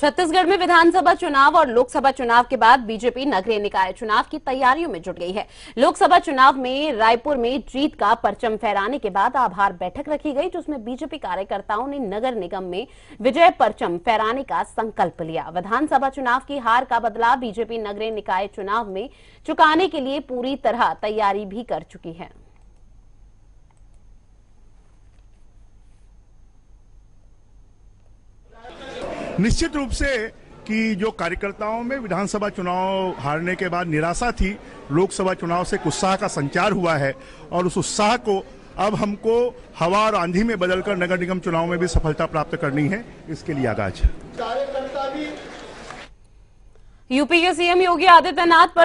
छत्तीसगढ़ में विधानसभा चुनाव और लोकसभा चुनाव के बाद बीजेपी नगरीय निकाय चुनाव की तैयारियों में जुट गई है लोकसभा चुनाव में रायपुर में जीत का परचम फहराने के बाद आभार बैठक रखी गई जिसमें बीजेपी कार्यकर्ताओं ने नगर निगम में विजय परचम फहराने का संकल्प लिया विधानसभा चुनाव की हार का बदला बीजेपी नगरीय निकाय चुनाव में चुकाने के लिए पूरी तरह तैयारी भी कर चुकी है निश्चित रूप से कि जो कार्यकर्ताओं में विधानसभा चुनाव हारने के बाद निराशा थी लोकसभा चुनाव से उत्साह का संचार हुआ है और उस उत्साह को अब हमको हवा और आंधी में बदलकर नगर निगम चुनाव में भी सफलता प्राप्त करनी है इसके लिए आगाज यूपी के सीएम योगी आदित्यनाथ पर